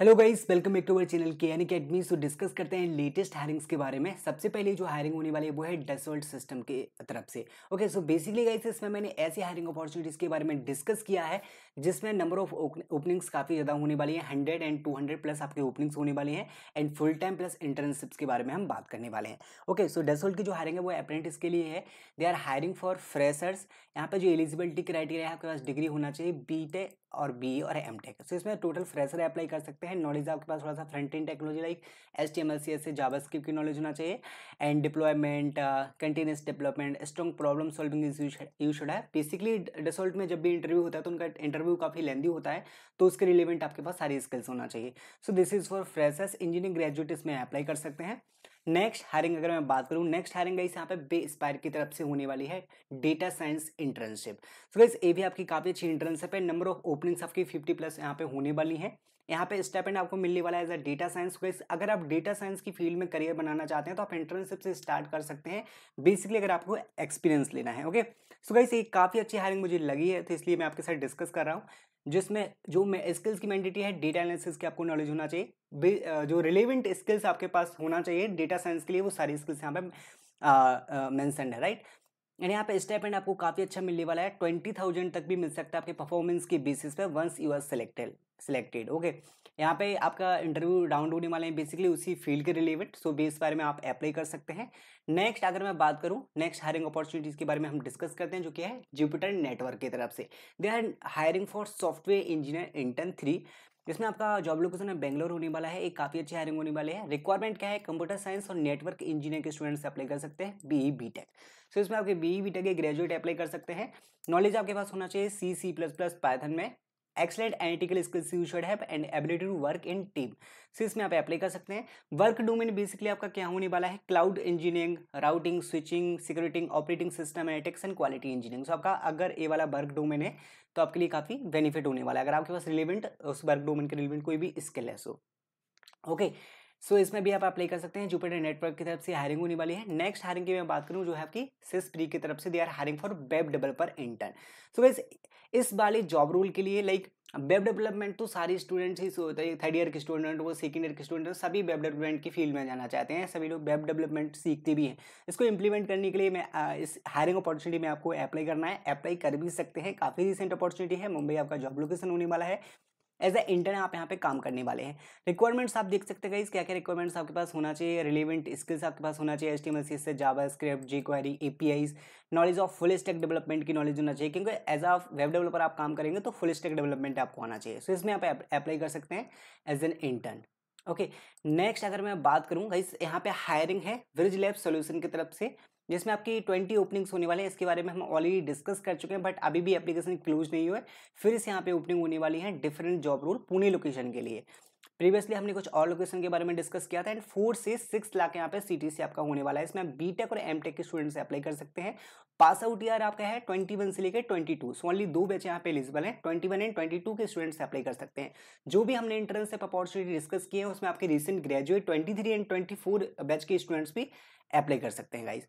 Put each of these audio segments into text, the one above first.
Hello guys welcome back to our channel K N academy so discuss करते हैं latest hirings के बारे में सबसे पहले जो हायरिंग होने वाली है वो है डेसोल्ट सिस्टम के तरफ से ओके सो बेसिकली गाइस इसमें मैंने ऐसी हायरिंग अपॉर्चुनिटीज़ के बारे में डिस्कस किया है जिसमें नंबर ऑफ ओपनिंग्स काफ़ी ज़्यादा होने वाली है hundred and two hundred plus आपके ओपनिंग्स होने वाली हैं and full time plus internships के बारे में हम बात करने वाले हैं ओके सो डेसोल्ट की जो हायरिंग है वो अप्रेंटिस के लिए है they are hiring for freshers यहाँ पर जो एलिजिबिलिटी क्राइटेरिया है आपके पास डिग्री होना चाहिए बी और बी और एम टेक सो इसमें टोटल फ्रेशर अप्लाई कर सकते हैं सकते हैं नॉलेज आपके पास थोड़ा सा front end technology like H T M L C S से जावा की नॉलेज होना चाहिए and deployment continuous development strong problem solving you should है बेसिकली डसोल्ट में जब भी इंटरव्यू होता है तो उनका इंटरव्यू काफ़ी लेंदी होता है तो उसके रिलेवेंट आपके पास सारी स्किल्स होना चाहिए so this is for freshers engineering graduate इसमें अप्लाई कर सकते हैं नेक्स्ट हायरिंग अगर मैं बात करूँ नेक्स्ट हायरिंग गाइस यहाँ पे बे स्पायर की तरफ से होने वाली है data science internship so guys ये भी आपकी काफ़ी अच्छी इंटर्नशिप है नंबर ऑफ ओपनिंग्स आपकी 50 प्लस यहाँ पे होने वाली है यहाँ पे स्टेपेंड आपको मिलने वाला है as a data science guys अगर आप डेटा साइंस की फील्ड में करियर बनाना चाहते हैं तो आप इंटर्नशिप से स्टार्ट कर सकते हैं बेसिकली अगर आपको एक्सपीरियंस लेना है ओके सो गाइस ये काफ़ी अच्छी हायरिंग मुझे लगी है तो इसलिए मैं आपके साथ डिस्कस कर रहा हूँ जिसमें जो स्किल्स की मैंडिटी है डेटा एनालिसिस की आपको नॉलेज होना चाहिए जो रिलेवेंट स्किल्स आपके पास होना चाहिए डेटा साइंस के लिए वो सारी स्किल्स यहाँ पे मैंसन है राइट एंड यहाँ पे एंड आपको काफ़ी अच्छा मिलने वाला है ट्वेंटी थाउजेंड तक भी मिल सकता है आपके परफॉर्मेंस के बेसिस पे once you are selected selected okay यहाँ पे आपका इंटरव्यू डाउनलोड होने वाले हैं बेसिकली उसी फील्ड के रिलेटेड सो बेस बारे में आप अप्लाई कर सकते हैं नेक्स्ट अगर मैं बात करूँ नेक्स्ट हायरिंग अपॉर्चुनिटीज़ के बारे में हम डिस्कस करते हैं जो कि है जुपिटर नेटवर्क की तरफ से they are hiring for software engineer intern three जिसमें आपका जॉब लोकेशन है बेंगलोर होने वाला है एक काफ़ी अच्छी हायरिंग होने वाली है रिक्वायरमेंट क्या है कंप्यूटर साइंस और नेटवर्क इंजीनियर के स्टूडेंट्स अप्लाई कर सकते हैं बी बी टेक सो इसमें आपके बी बी टेक के ग्रेजुएट अप्लाई कर सकते हैं नॉलेज आपके पास होना चाहिए C C plus plus Python में excellent analytical skills you should have and ability to work in team so इसमें आप अप्लाई कर सकते हैं वर्क डोमेन बेसिकली आपका क्या होने वाला है cloud engineering routing switching security operating system analytics and quality engineering so आपका अगर ए वाला वर्क डोमेन है तो आपके लिए काफ़ी बेनिफिट होने वाला है अगर आपके पास रिलेवेंट उस वर्क डोमेन के रिलेवेंट कोई भी स्किल है so okay okay. So so, इसमें भी आप अप्लाई कर सकते हैं जुपिटर नेटवर्क की तरफ से हायरिंग होने वाली है नेक्स्ट हायरिंग की मैं बात करूं जो है आपकी सिस प्री की तरफ से they are hiring for web developer intern so वैसे इस वाले जॉब रोल के लिए लाइक वेब डेवलपमेंट तो सारे स्टूडेंट्स ही होते हैं थर्ड ईयर के स्टूडेंट हो सेकेंड ईयर के स्टूडेंट हो सभी वेब डेवलपमेंट की फील्ड में जाना चाहते हैं सभी लोग वेब डेवलपमेंट सीखते भी हैं इसको इंप्लीमेंट करने के लिए मैं इस हायरिंग अपॉर्चुनिटी में आपको अप्लाई करना है अप्लाई कर भी सकते हैं काफ़ी रिसेंट अपॉर्चुनिटी है मुंबई आपका जॉब लोकेशन होने वाला है एज ए इंटर्न आप यहाँ पे काम करने वाले हैं रिक्वायरमेंट्स आप देख सकते हैं क्या क्या रिक्वायरमेंट्स आपके पास होना चाहिए रिलेवेंट स्किल्स आपके पास होना चाहिए एस टी से JavaScript jQuery A P I's knowledge of full stack development की नॉलेज होना चाहिए क्योंकि एज आ वेब डेवलपर आप काम करेंगे तो फुल स्टेक डेवलपमेंट आपको आना चाहिए सो so, इसमें आप अप्लाई कर सकते हैं as an intern okay next अगर मैं बात करूँ गाइस यहाँ पे हायरिंग है ब्रिज लैब सोल्यूशन की तरफ से जिसमें आपकी ट्वेंटी ओपनिंग्स होने वाले हैं इसके बारे में हम ऑलरेडी डिस्कस कर चुके हैं बट अभी भी एप्लीकेशन क्लोज नहीं हुआ है फिर से यहाँ पे ओपनिंग होने वाली है different job role Pune location के लिए प्रीवियसली हमने कुछ और लोकेशन के बारे में डिस्कस किया था एंड फोर से सिक्स लाख यहाँ पे सिटी से आपका होने वाला है इसमें बी टेक और एम टेक के स्टूडेंट्स अप्लाई कर सकते हैं पास आउट ईयर आपका है ट्वेंटी वन से लेकर ट्वेंटी टू सो ओनली दो बैच यहाँ पे एलिजिबल हैं twenty one and twenty two के स्टूडेंट्स अप्लाई कर सकते हैं जो भी हमने से अपॉर्चुनिटी डिस्कस किए हैं उसमें आपके recent graduate twenty three and twenty four batch के स्टूडेंट्स भी अप्लाई कर सकते हैं guys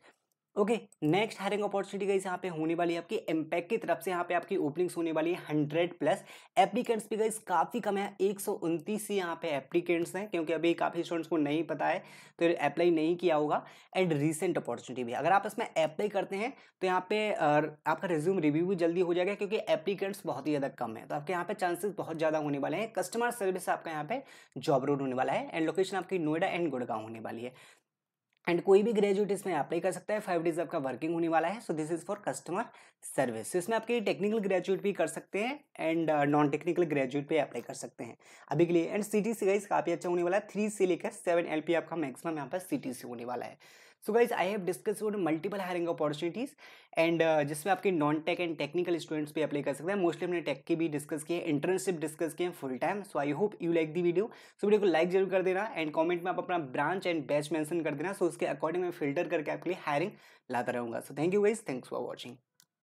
okay next hiring opportunity गई यहाँ पे होने वाली है आपकी एमपैक e की तरफ से यहाँ पे आपकी ओपनिंग्स होने वाली है हंड्रेड प्लस एप्लीकेंट्स भी गई काफ़ी कम है एक सौ उनतीस ही यहाँ पे एप्लीकेंट्स हैं क्योंकि अभी काफ़ी स्टूडेंट्स को नहीं पता है तो अप्लाई नहीं किया होगा एंड रिसेंट अपॉर्चुनिटी भी अगर आप इसमें अप्लाई करते हैं तो यहाँ पे आपका रिज्यूम रिव्यू भी जल्दी हो जाएगा क्योंकि एप्लीकेंट्स बहुत ही ज़्यादा कम है तो आपके यहाँ पे चांसेस बहुत ज़्यादा होने वाले हैं कस्टमर सर्विस आपका यहाँ पे जॉब रोड होने वाला है एंड लोकेशन आपकी नोएडा एंड गुड़गांव होने वाली है एंड कोई भी ग्रेजुएट इसमें अप्लाई कर सकता है फाइव डेज आपका वर्किंग होने वाला है so this is for customer service इसमें आपके टेक्निकल ग्रेजुएट भी कर सकते हैं एंड नॉन टेक्निकल ग्रेजुएट पे अप्लाई कर सकते हैं अभी के लिए and C T C guys काफ़ी अच्छा होने वाला है थ्री से लेकर सेवन एल पी आपका मैक्सिमम यहाँ पर सी टी सी होने वाला है so guys I have discuss about multiple hiring opportunities and जिसमें आपके non take and technical students भी अप्लाई कर सकते हैं मोस्टली हमने टेक की भी डिस्कस किए इंटर्नशिप डिस्कस किए full time so I hope you like the video so video को लाइक जरूर कर देना एंड कॉमेंट में आप अपना ब्रांच एंड बैच मैंशन कर देना सो so, उसके अकॉर्डिंग मैं फिल्टर करके आपके लिए हायरिंग लाता रहूँगा so thank you guys thanks for watching